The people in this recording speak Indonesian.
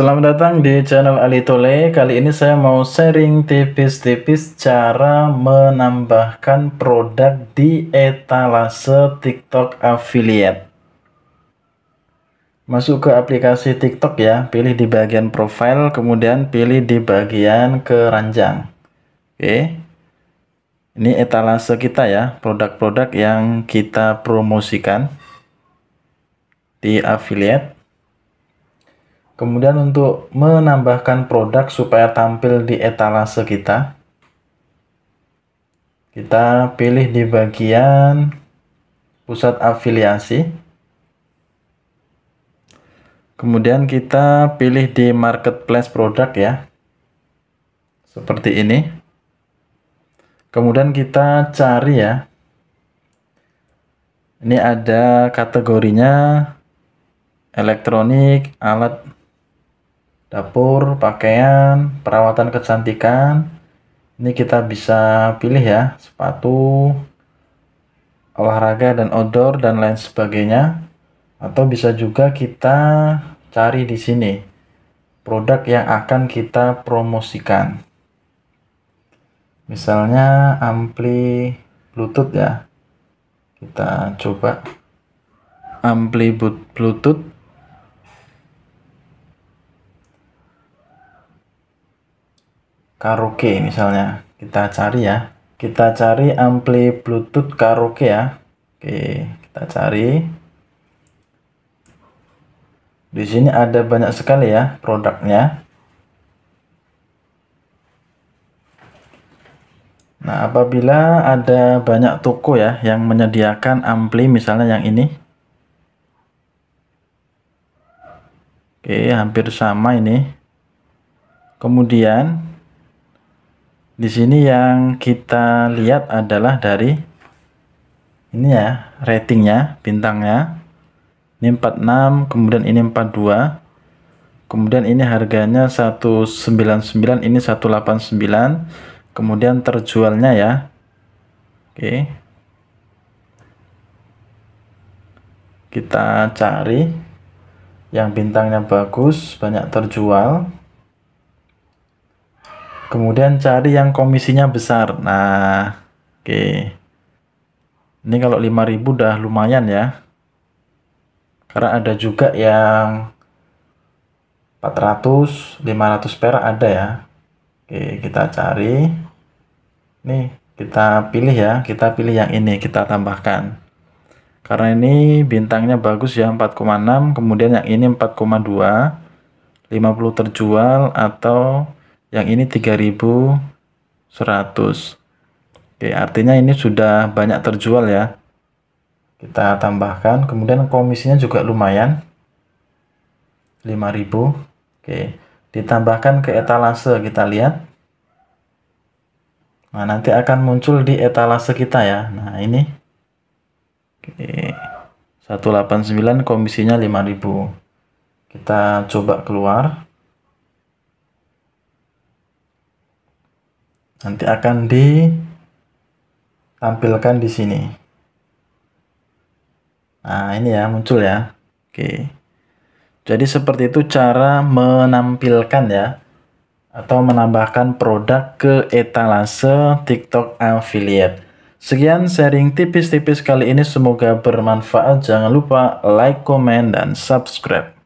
Selamat datang di channel Ali Tole. Kali ini saya mau sharing tipis-tipis cara menambahkan produk di etalase TikTok affiliate. Masuk ke aplikasi TikTok ya, pilih di bagian profile, kemudian pilih di bagian keranjang. Oke. Ini etalase kita ya, produk-produk yang kita promosikan di affiliate Kemudian untuk menambahkan produk supaya tampil di etalase kita, kita pilih di bagian pusat afiliasi. Kemudian kita pilih di marketplace produk ya. Seperti ini. Kemudian kita cari ya. Ini ada kategorinya elektronik, alat dapur, pakaian, perawatan kecantikan. Ini kita bisa pilih ya, sepatu, olahraga dan outdoor dan lain sebagainya. Atau bisa juga kita cari di sini produk yang akan kita promosikan. Misalnya ampli Bluetooth ya. Kita coba ampli Bluetooth karaoke misalnya kita cari ya kita cari ampli bluetooth karaoke ya oke kita cari di sini ada banyak sekali ya produknya Nah, apabila ada banyak toko ya yang menyediakan ampli misalnya yang ini. Oke, hampir sama ini. Kemudian di sini yang kita lihat adalah dari ini ya ratingnya bintangnya ini 46 kemudian ini 42 kemudian ini harganya 199 ini 189 kemudian terjualnya ya oke kita cari yang bintangnya bagus banyak terjual Kemudian cari yang komisinya besar. Nah, oke. Okay. Ini kalau 5000 udah lumayan ya. Karena ada juga yang 400, 500 perak ada ya. Oke, kita cari. Nih, kita pilih ya. Kita pilih yang ini, kita tambahkan. Karena ini bintangnya bagus ya, 4,6. Kemudian yang ini 4,2. 50 terjual atau yang ini 3100 oke artinya ini sudah banyak terjual ya kita tambahkan kemudian komisinya juga lumayan 5000 oke ditambahkan ke etalase kita lihat nah nanti akan muncul di etalase kita ya nah ini oke 189 komisinya 5000 kita coba keluar nanti akan ditampilkan di sini nah ini ya muncul ya oke jadi seperti itu cara menampilkan ya atau menambahkan produk ke etalase TikTok affiliate Sekian sharing tipis-tipis kali ini semoga bermanfaat. Jangan lupa like, komen, dan subscribe.